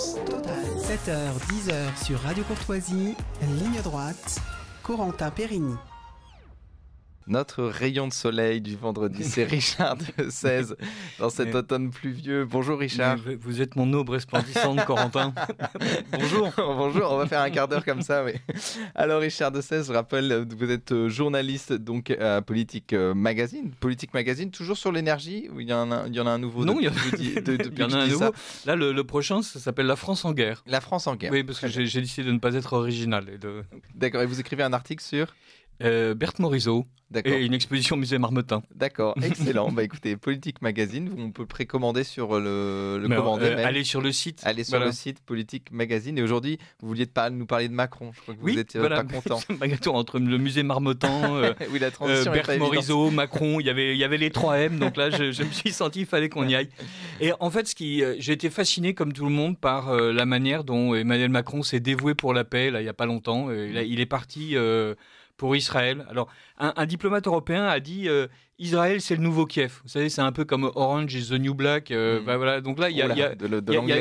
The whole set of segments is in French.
7h, 10h sur Radio Courtoisie, ligne droite, Corentin Périgny notre rayon de soleil du vendredi, c'est Richard de 16 dans cet automne pluvieux. Bonjour Richard. Vous êtes mon aube resplendissante, Corentin. Bonjour. Bonjour, on va faire un quart d'heure comme ça. Alors Richard de 16, je rappelle, vous êtes euh, journaliste donc euh, à Politique euh, Magazine. Politique Magazine, toujours sur l'énergie ou il y, en a, il y en a un nouveau Non, il y en a un nouveau. Là, le, prochain, ça s'appelle La France en guerre. La France en guerre. Oui, parce que j'ai décidé de ne pas être original. D'accord, et vous écrivez un article sur euh, Berthe Morisot. Et une exposition au musée Marmottin. D'accord, excellent. bah écoutez, Politique Magazine, on peut précommander sur euh, le, le euh, allez sur le site. Allez sur le site Politique Magazine. Et aujourd'hui, vous vouliez pas nous parler de Macron. Je crois que vous n'étiez pas content. entre le musée Marmottan, Berthe Morisot, Macron, il y avait, les 3 M. Donc là, je, me suis senti qu'il fallait qu'on y aille. Et en fait, ce j'ai été fasciné, comme tout le monde, par la manière dont Emmanuel Macron s'est dévoué pour la paix, il n'y a pas longtemps. il est parti pour Israël. Alors, un, un diplomate européen a dit euh, Israël, c'est le nouveau Kiev. Vous savez, c'est un peu comme Orange is the New Black. voilà. Donc là, il y a. y a de,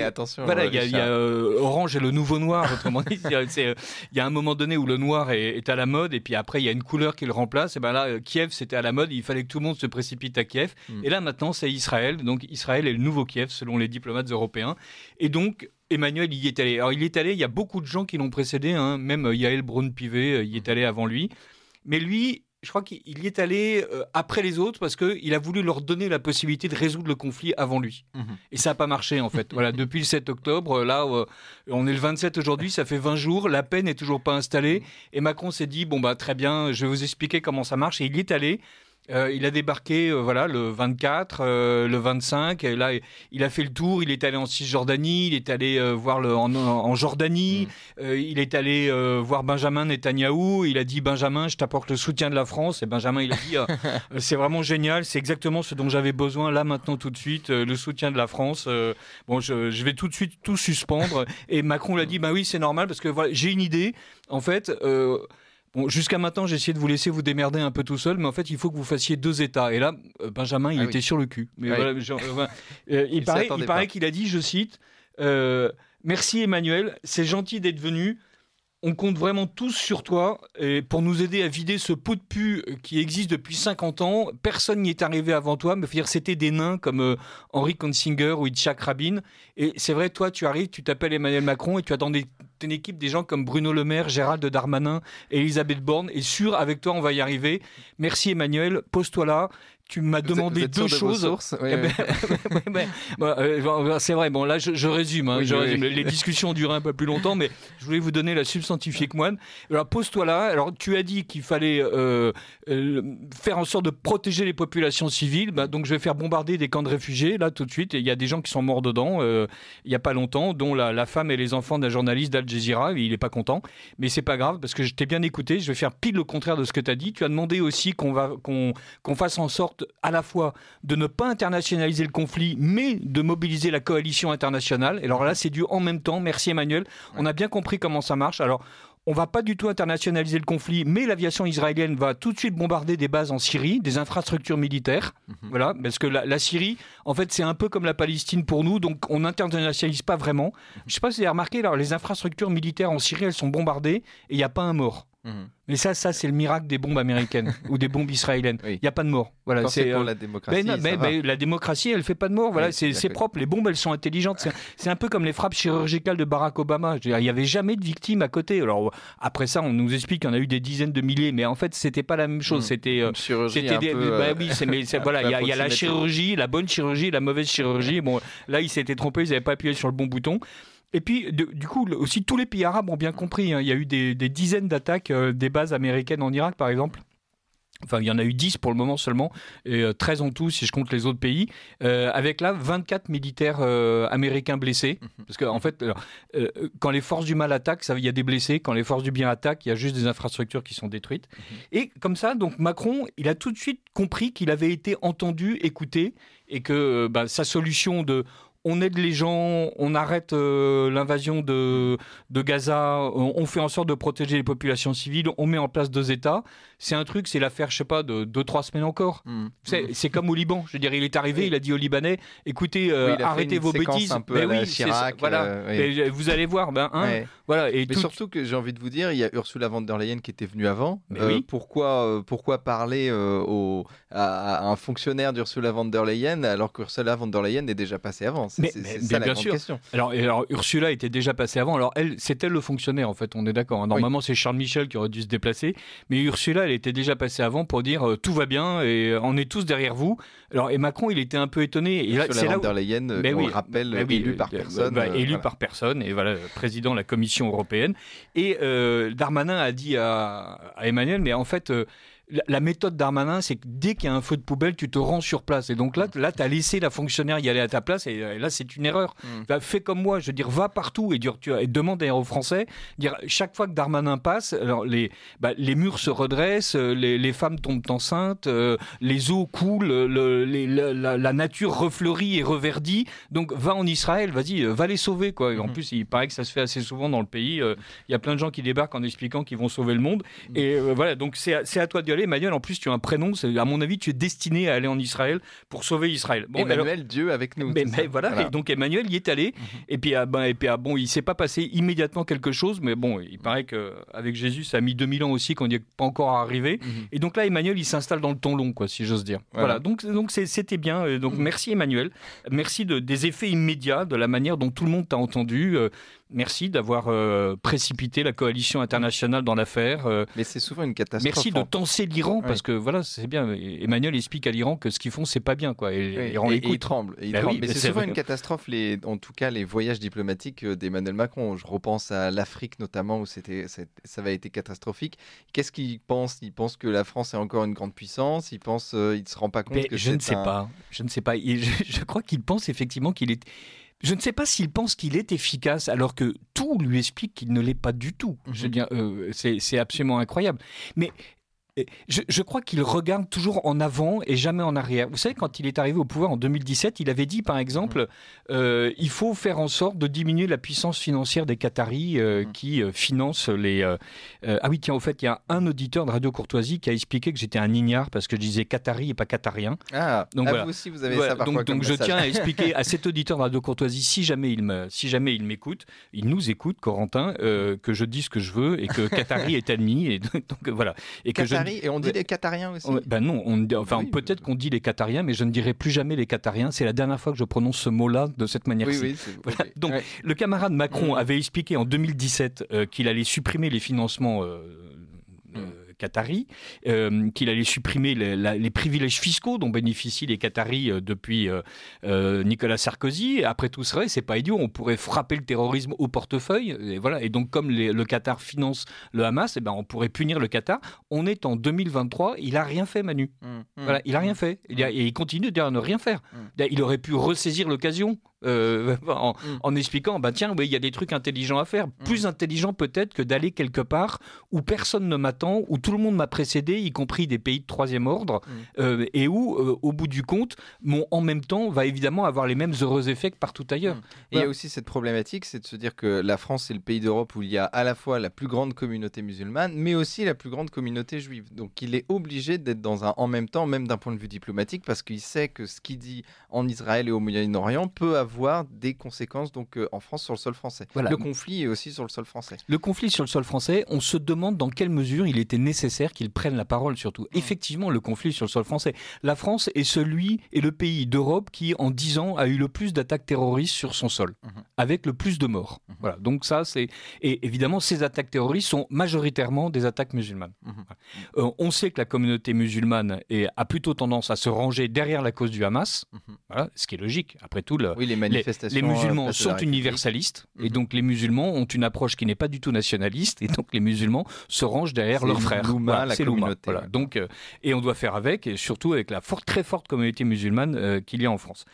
attention. il y a, Orange et le nouveau noir, autrement dit. Il y a un moment donné où le noir est, à la mode, et puis après, il y a une couleur qui le remplace. Et ben là, Kiev, c'était à la mode, il fallait que tout le monde se précipite à Kiev. Et là, maintenant, c'est Israël. Donc Israël est le nouveau Kiev, selon les diplomates européens. Et donc, Emmanuel y est allé. Alors, il est allé, il y a beaucoup de gens qui l'ont précédé, même Yael Braun-Pivet y est allé avant lui. Mais lui, je crois qu'il y est allé euh, après les autres parce qu'il a voulu leur donner la possibilité de résoudre le conflit avant lui. Mhm. Et ça n'a pas marché en fait. voilà, depuis le 7 octobre, euh, là, euh, on est le 27 aujourd'hui, ça fait 20 jours, la paix n'est toujours pas installée. Mhm. Et Macron s'est dit, bon, bah très bien, je vais vous expliquer comment ça marche. Et il y est allé. Euh, il a débarqué euh, voilà, le 24, euh, le 25. là, il a fait le tour. Il est allé en Cisjordanie. Il est allé voir le, en, Jordanie. Mm. il est allé voir Benjamin Netanyahou. Il a dit Benjamin, je t'apporte le soutien de la France. Et Benjamin, il a dit c'est vraiment génial. C'est exactement ce dont j'avais besoin là, maintenant, tout de suite. le soutien de la France. bon, je, vais tout de suite tout suspendre. Et Macron l'a mm. dit bah oui, c'est normal parce que voilà, j'ai une idée. En fait. Jusqu'à maintenant, j'ai essayé de vous laisser vous démerder un peu tout seul, mais en fait, il faut que vous fassiez deux états. Et là, euh, Benjamin, il ah était sur le cul. Ah euh, il, paraît qu'il a dit, je cite, euh, Merci Emmanuel, c'est gentil d'être venu. On compte vraiment tous sur toi et pour nous aider à vider ce pot de pu euh, qui existe depuis 50 ans. Personne n'y est arrivé avant toi, mais dire c'était des nains comme euh, Henri Konsinger ou Itchak Rabin. Et c'est vrai, toi, tu arrives, tu t'appelles Emmanuel Macron et tu as dans ton une équipe des gens comme Bruno Le Maire, Gérald Darmanin, Elisabeth Borne. Et sûr, avec toi, on va y arriver. Merci Emmanuel, pose-toi là tu m'as demandé deux choses. C'est vrai. Bon, là, je, résume. Hein, les discussions durent un peu plus longtemps, mais je voulais vous donner la substantifique moine. Alors, pose-toi là. Alors, tu as dit qu'il fallait euh, euh, faire en sorte de protéger les populations civiles. Bah, donc, je vais faire bombarder des camps de réfugiés là tout de suite. il y a des gens qui sont morts dedans. Euh, il n'y a pas longtemps, dont la, femme et les enfants d'un journaliste d'Al Jazeera. Il n'est pas content, mais c'est pas grave parce que je t'ai bien écouté. Je vais faire pile le contraire de ce que tu as dit. Tu as demandé aussi qu'on va qu'on fasse en sorte à la fois de ne pas internationaliser le conflit, mais de mobiliser la coalition internationale. Et alors là, c'est dû en même temps. Merci Emmanuel. On a bien compris comment ça marche. Alors, on va pas du tout internationaliser le conflit, mais l'aviation israélienne va tout de suite bombarder des bases en Syrie, des infrastructures militaires. Mhm. Voilà, parce que la, Syrie, en fait, c'est un peu comme la Palestine pour nous, donc on n'internationalise pas vraiment. Je ne sais pas si vous avez remarqué, alors, les infrastructures militaires en Syrie, elles sont bombardées et il n'y a pas un mort. Mhm. Mais ça, ça c'est le miracle des bombes américaines ou des bombes israéliennes. Il n'y a pas de mort. Voilà, c'est pour euh, la démocratie. Ben ben, ben, la démocratie, elle fait pas de mort. Voilà, c'est propre. Les bombes, elles sont intelligentes. C'est un peu comme les frappes chirurgicales de Barack Obama. Il n'y avait jamais de victimes à côté. Alors après ça, on nous explique qu'il y en a eu des dizaines de milliers, mais en fait, c'était pas la même chose. Mm. C'était, des... voilà, il y, a, la chirurgie, la bonne chirurgie, la mauvaise chirurgie. Bon, là, ils s'étaient trompés, ils n'avaient pas appuyé sur le bon bouton. Et puis, du coup, aussi, tous les pays arabes ont bien compris. Hein. Il y a eu des, dizaines d'attaques euh, des bases américaines en Irak, par exemple. Enfin, il y en a eu 10 pour le moment seulement, et 13 euh, en tout si je compte les autres pays, euh, avec là 24 militaires américains blessés. Mhm. Parce qu'en en fait, quand les forces du mal attaquent, il y a des blessés, quand les forces du bien attaquent, il y a juste des infrastructures qui sont détruites. Mhm. Et comme ça, donc Macron, il a tout de suite compris qu'il avait été entendu, écouté, et que bah, sa solution de on aide les gens, on arrête euh, l'invasion de, Gaza, on, fait en sorte de protéger les populations civiles, on met en place deux États c'est un truc, c'est l'affaire, je sais pas, de 2-3 semaines encore. Mm. Mm. C'est comme au Liban. Je veux dire, il est arrivé, il a dit aux Libanais écoutez, euh, arrêtez vos bêtises. Un peu mais ben oui, euh, voilà. Ben, vous allez voir. Ben, hein, voilà, et mais surtout que j'ai envie de vous dire, il y a Ursula von der Leyen qui était venue avant. Euh, pourquoi, pourquoi parler au, à, un fonctionnaire d'Ursula von der Leyen alors qu'Ursula von der Leyen est déjà passée avant C'est ça bien sûr. Alors, alors, Ursula était déjà passée avant. Alors elle, c'est le fonctionnaire en fait, on est d'accord. Hein. Normalement, c'est Charles Michel qui aurait dû se déplacer, mais Ursula, était déjà passé avant pour dire euh, tout va bien et euh, on est tous derrière vous. Alors, et Macron, il était un peu étonné. Et là, c'est là où... rappelle, élu par personne. élu par personne, et voilà, président de la Commission européenne. Et euh, Darmanin a dit à, Emmanuel, mais en fait, la méthode Darmanin, c'est que dès qu'il y a un feu de poubelle, tu te rends sur place. Et donc là, mm. là tu as laissé la fonctionnaire y aller à ta place, et, euh, là, c'est une erreur. Mm. Bah, fais comme moi, je veux dire, va partout et, dire, tu, et demande aux Français, dire, chaque fois que Darmanin passe, alors les, bah, les murs se redressent, euh, les, femmes tombent enceintes, euh, les eaux coulent, la, nature refleurit et reverdit. Donc va en Israël, vas-y, va les sauver. Quoi. en mm-hmm. plus, il paraît que ça se fait assez souvent dans le pays. Il y a plein de gens qui débarquent en expliquant qu'ils vont sauver le monde. Mm. Et voilà, donc c'est à toi d'y aller. Emmanuel, en plus, tu as un prénom. À mon avis, tu es destiné à aller en Israël pour sauver Israël. Bon, Emmanuel, Dieu avec nous. Mais, voilà. donc Emmanuel y est allé. Mhm. Et puis, ah, ben, et ah, bon, il s'est pas passé immédiatement quelque chose, mais bon, il paraît qu'avec Jésus, ça a mis 2000 ans aussi qu'on n'y est pas encore arrivé. Mhm. Et donc là, Emmanuel, il s'installe dans le temps long, quoi, si j'ose dire. Voilà. Donc, donc c'était bien. Donc mhm. merci Emmanuel. Merci des effets immédiats, de la manière dont tout le monde t'a entendu. Euh, Merci d'avoir euh, précipité la coalition internationale dans l'affaire. Euh. Mais c'est souvent une catastrophe. Merci de hein. tenser l'Iran, parce que voilà, c'est bien. Emmanuel explique à l'Iran que ce qu'ils font, c'est pas bien, quoi. Et, il tremble. Ben Mais c'est souvent une catastrophe, les, en tout cas, les voyages diplomatiques euh, d'Emmanuel Macron. Je repense à l'Afrique, notamment, où ça a été catastrophique. Qu'est-ce qu'il pense Il pense que la France est encore une grande puissance. Il pense, il se rend pas compte ben, que je ne sais pas. Je ne sais pas. je crois qu'il pense effectivement qu'il est je ne sais pas s'il pense qu'il est efficace, alors que tout lui explique qu'il ne l'est pas du tout. Je mhm. veux euh, c'est absolument incroyable. Mais je, crois qu'il regarde toujours en avant et jamais en arrière. Vous savez, quand il est arrivé au pouvoir en 2017, il avait dit, par exemple, mm. euh, il faut faire en sorte de diminuer la puissance financière des Qataris euh, mm. qui euh, financent les. ah oui, tiens, au fait, il y a un auditeur de Radio Courtoisie qui a expliqué que j'étais un ignare parce que je disais Qatari et pas Qatarien. Ah, donc ah, vous aussi, vous avez ça Donc, donc je tiens à expliquer à cet auditeur de Radio Courtoisie, si jamais il me, si jamais il m'écoute, il nous écoute, Corentin, que je dis ce que je veux et que Qatari est admis et donc voilà et que je et on dit les Qatariens aussi. ben non, on, enfin peut-être qu'on dit les Qatariens, mais je ne dirai plus jamais les Qatariens. C'est la dernière fois que je prononce ce mot-là de cette manière-ci. Donc le camarade Macron mm. avait expliqué en 2017 euh, qu'il allait supprimer les financements. Euh, mm. Qataris, euh, qu'il allait supprimer les, privilèges fiscaux dont bénéficient les Qataris euh, depuis euh, Nicolas Sarkozy. Après tout ça, c'est pas idiot, on pourrait frapper le terrorisme au portefeuille. Et, voilà. et donc, comme le Qatar finance le Hamas, eh ben, on pourrait punir le Qatar. On est en 2023, il a rien fait, Manu. Mmh, mmh, il a mmh, rien fait. Il et il continue de ne rien faire. Il aurait pu ressaisir l'occasion. Euh, mm. en, expliquant bah tiens, oui, il y a des trucs intelligents à faire, mm. plus intelligent peut-être que d'aller quelque part où personne ne m'attend, où tout le monde m'a précédé, y compris des pays de troisième ordre, mm. euh, et où, euh, au bout du compte, mon en même temps va évidemment avoir les mêmes heureux effets que partout ailleurs. Et il y a aussi cette problématique, c'est de se dire que la France est le pays d'Europe où il y a à la fois la plus grande communauté musulmane, mais aussi la plus grande communauté juive. Donc il est obligé d'être dans un en même temps, même d'un point de vue diplomatique, parce qu'il sait que ce qu'il dit en Israël et au Moyen-Orient peut avoir avoir des conséquences donc euh, en France sur le sol français. Le conflit est aussi sur le sol français. Le conflit sur le sol français, on se demande dans quelle mesure il était nécessaire qu'il prenne la parole surtout. Effectivement, le conflit sur le sol français. La France est celui et le pays d'Europe qui en 10 ans a eu le plus d'attaques terroristes sur son sol, mhm. avec le plus de morts. Mhm. Voilà. Donc ça c'est et évidemment ces attaques terroristes sont majoritairement des attaques musulmanes. Mhm. Euh, on sait que la communauté musulmane est... a plutôt tendance à se ranger derrière la cause du Hamas, voilà, ce qui est logique. Après tout, le... Les, musulmans euh, sont universalistes et mhm. donc les musulmans ont une approche qui n'est pas du tout nationaliste et donc les musulmans se rangent derrière leurs frères. la communauté. Donc, euh, et on doit faire avec et surtout avec la très forte communauté musulmane euh, qu'il y a en France.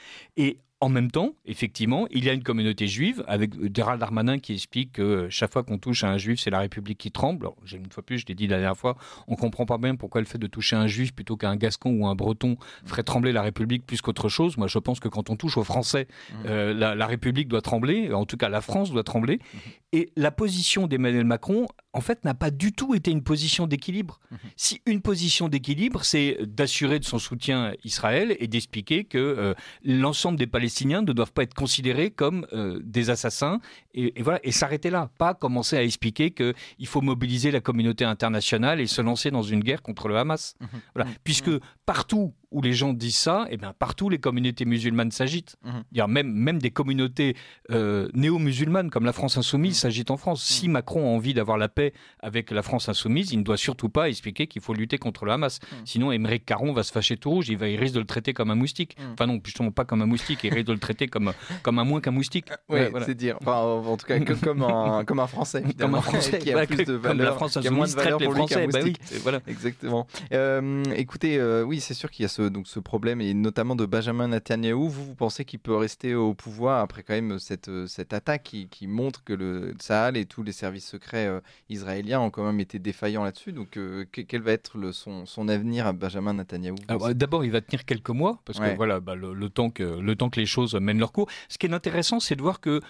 En même temps, effectivement, il y a une communauté juive, avec euh, Gérald Darmanin qui explique que euh, chaque fois qu'on touche à un juif, c'est la République qui tremble. J'ai une fois plus, je l'ai dit la dernière fois, on comprend pas bien pourquoi le fait de toucher un juif plutôt qu'un gascon ou un breton ferait trembler la République plus qu'autre chose. Moi, je pense que quand on touche aux Français, mmh. euh, la, la République doit trembler, en tout cas la France doit trembler. Mmh. Et la position d'Emmanuel Macron en fait, n'a pas du tout été une position d'équilibre. Mhm. Si une position d'équilibre, c'est d'assurer de son soutien Israël et d'expliquer que euh, l'ensemble des Palestiniens ne doivent pas être considérés comme euh, des assassins et, voilà et s'arrêter là, pas commencer à expliquer que il faut mobiliser la communauté internationale et se lancer dans une guerre contre le Hamas. Mhm. Mhm. puisque partout où les gens disent ça, et eh bien partout les communautés musulmanes s'agitent. Mhm. Il y a même, même des communautés euh, néo-musulmanes comme la France insoumise s'agitent en France. Si mhm. Macron a envie d'avoir la paix avec la France insoumise, il ne doit surtout pas expliquer qu'il faut lutter contre le Hamas. Mhm. Sinon, Émeric Caron va se fâcher tout rouge, il, va, risque de le traiter comme un moustique. Enfin non, justement pas comme un moustique, il risque de le traiter comme, comme un moins qu'un moustique. Euh, oui, c'est dire. Enfin, en tout cas, comme, un, comme un Français, comme un Français qui a plus de valeur, comme la France insoumise traite les Français. Bah oui, voilà. Exactement. Euh, écoutez, oui, c'est sûr qu'il y a ce donc ce problème et notamment de Benjamin Netanyahu. Vous, pensez qu'il peut rester au pouvoir après quand même euh, cette, euh, cette attaque qui, montre que le Sahel et tous les services secrets euh, israéliens ont quand même été défaillants là-dessus. Donc quel va être son, avenir à Benjamin Netanyahu ah bah, D'abord, il va tenir quelques mois parce que voilà, bah, le, temps que, le temps que les choses mènent leur cours. Ce qui est intéressant, c'est de voir que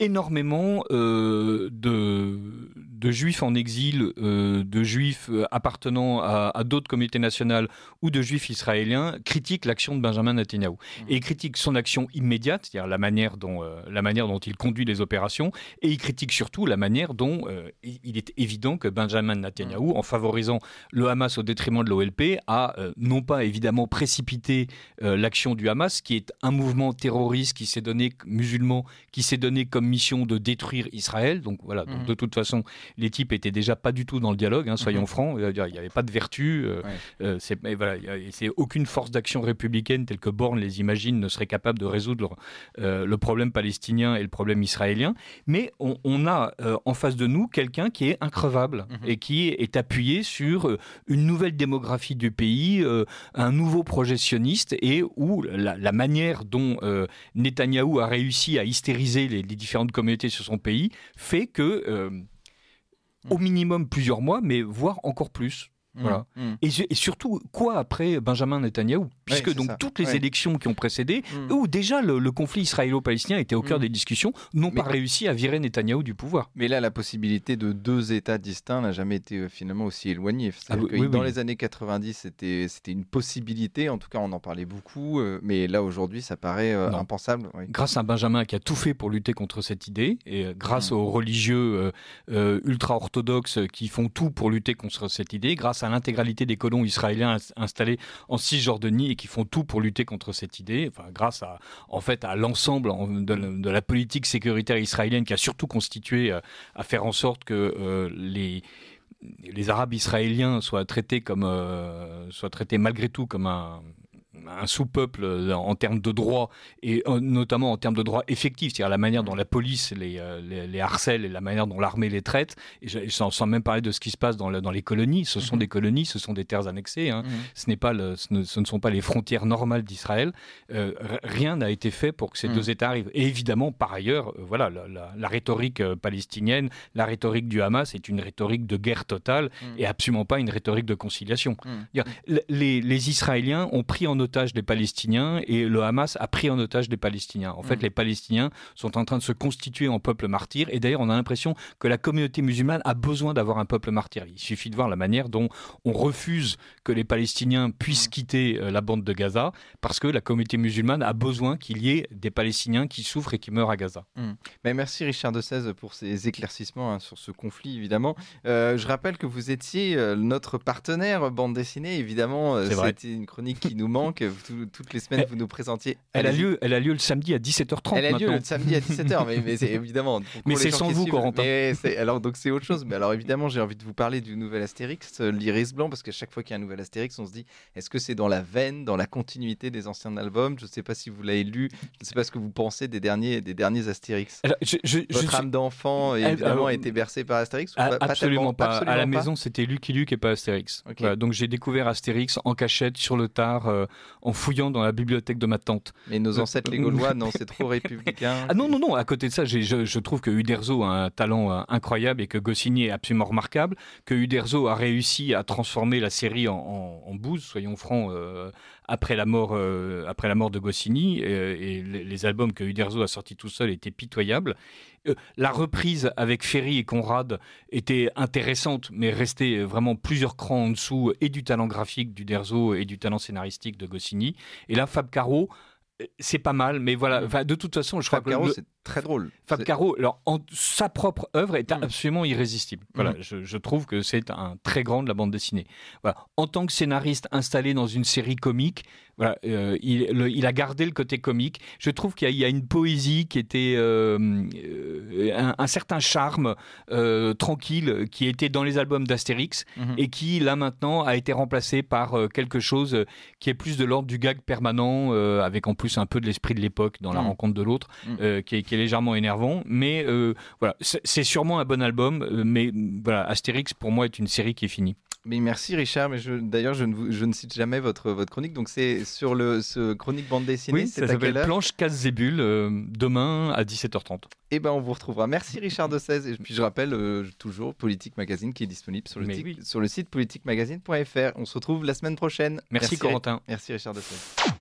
énormément de, de juifs en exil, de juifs appartenant à, à d'autres communautés nationales ou de juifs israéliens critique l'action de Benjamin Netanyahu. Et il critique son action immédiate, c'est-à-dire la, manière dont, euh, la manière dont il conduit les opérations, et il critique surtout la manière dont euh, il est évident que Benjamin Netanyahu, mm. en favorisant le Hamas au détriment de l'OLP, a euh, non pas évidemment précipité l'action du Hamas, qui est un mouvement terroriste qui s'est donné musulman, qui s'est donné comme mission de détruire Israël. Donc voilà, mm. de toute façon, les types étaient déjà pas du tout dans le dialogue, hein, soyons mm. francs, il n'y avait pas de vertu, c'est aucune force d'action républicaine telle que Borne les imagine ne serait capable de résoudre euh, le problème palestinien et le problème israélien. Mais on, a euh, en face de nous quelqu'un qui est increvable mhm. et qui est appuyé sur euh, une nouvelle démographie du pays, un nouveau projectionniste et où la, manière dont Netanyahou a réussi à hystériser les, les, différentes communautés sur son pays fait que au mhm. minimum plusieurs mois, mais voire encore plus. Mmh. Voilà. Mmh. Et, surtout, quoi après Benjamin Netanyahu Puisque donc toutes les élections qui ont précédé, mmh. où déjà le, conflit israélo-palestinien était au cœur des discussions, n'ont pas réussi à virer Netanyahu du pouvoir. Mais là, la possibilité de deux États distincts n'a jamais été euh, finalement aussi éloignée. Ah dans les années 90, c'était une possibilité, en tout cas on en parlait beaucoup, euh, mais là aujourd'hui, ça paraît euh, impensable. Grâce à Benjamin qui a tout fait pour lutter contre cette idée, et grâce aux religieux ultra-orthodoxes qui font tout pour lutter contre cette idée, grâce à l'intégralité des colons israéliens installés en Cisjordanie et qui font tout pour lutter contre cette idée, grâce à, en fait, à l'ensemble de, la politique sécuritaire israélienne qui a surtout constitué euh, à faire en sorte que euh, les les Arabes israéliens soient traités comme euh, soient traités malgré tout comme un un sous-peuple euh, en termes de droit, et euh, notamment en termes de droit effectif, c'est-à-dire la manière dont la police euh, les, harcèle et la manière dont l'armée les traite, et je, sans, même parler de ce qui se passe dans, les colonies, ce sont mhm. des colonies, ce sont des terres annexées, hein. mhm. ce, n'est pas le, ce, ne, sont pas les frontières normales d'Israël, rien n'a été fait pour que ces deux mhm. États arrivent. Et évidemment, par ailleurs, voilà, la, rhétorique palestinienne, la rhétorique du Hamas est une rhétorique de guerre totale et absolument pas une rhétorique de conciliation. Les, les Israéliens ont pris en otage otage des Palestiniens et le Hamas a pris en otage des Palestiniens. En fait, mm. les Palestiniens sont en train de se constituer en peuple martyr et d'ailleurs, on a l'impression que la communauté musulmane a besoin d'avoir un peuple martyr. Il suffit de voir la manière dont on refuse que les Palestiniens puissent mm. quitter euh, la bande de Gaza parce que la communauté musulmane a besoin qu'il y ait des Palestiniens qui souffrent et qui meurent à Gaza. Mm. Mais merci Richard de 16 pour ces éclaircissements hein, sur ce conflit évidemment. Euh, je rappelle que vous étiez euh, notre partenaire bande dessinée évidemment. C'était une chronique qui nous manque toutes les semaines, eh, vous nous présentiez. Elle, a, lieu, elle a lieu le samedi à 17h30. Elle a lieu le samedi à 17h, mais, c'est évidemment. Mais c'est sans vous, Corentin. alors, donc c'est autre chose. Mais alors, évidemment, j'ai envie de vous parler du nouvel Astérix, euh, l'Iris Blanc, parce que chaque fois qu'il y a un nouvel Astérix, on se dit est-ce que c'est dans la veine, dans la continuité des anciens albums Je ne sais pas si vous l'avez lu, je ne sais pas ce que vous pensez des derniers, des derniers Astérix. Alors, je, d'enfant, eh, évidemment, a euh, été bercée par Astérix Absolument pas. à la maison, c'était Lucky Luke et pas Astérix. donc j'ai découvert Astérix en cachette sur le tard euh, en fouillant dans la bibliothèque de ma tante. Mais nos euh, ancêtres les Gaulois, euh, non, c'est trop républicain. ah non, non, non, à côté de ça, je, trouve que Uderzo a un talent euh, incroyable et que Goscinny est absolument remarquable, que Uderzo a réussi à transformer la série en, en, bouse, soyons francs, après, la mort, après la mort de Goscinny, et, les, les, albums que Uderzo a sortis tout seul étaient pitoyables, la reprise avec Ferry et Conrad était intéressante, mais restait vraiment plusieurs crans en dessous et du talent graphique du Derzo et du talent scénaristique de Goscinny. Et là, Fab Caro, euh, c'est pas mal, mais voilà. Mm. de toute façon, je Fab crois Caro, c'est très drôle. Fab Caro, alors, sa propre œuvre est mm. absolument irrésistible. Mm. Voilà, je, trouve que c'est un très grand de la bande dessinée. En tant que scénariste installé dans une série comique, euh, il, a gardé le côté comique. Je trouve qu'il y, a une poésie qui était euh, euh, un, certain charme tranquille qui était dans les albums d'Astérix mhm. et qui là maintenant a été remplacé par quelque chose qui est plus de l'ordre du gag permanent, avec en plus un peu de l'esprit de l'époque dans la mhm. rencontre de l'autre, mhm. qui, qui, est légèrement énervant. Mais voilà, c'est sûrement un bon album, mais voilà, Astérix pour moi est une série qui est finie merci Richard, mais d'ailleurs je ne, je ne cite jamais votre, chronique, donc c'est sur le ce chronique bande dessinée. Oui, ça s'appelle Planche casse euh, demain à 17h30. Et eh ben on vous retrouvera. Merci Richard de 16, et puis je rappelle euh, toujours Politique Magazine qui est disponible sur le, sur site politiquemagazine.fr. On se retrouve la semaine prochaine. Merci, Corentin. Merci Richard de 16.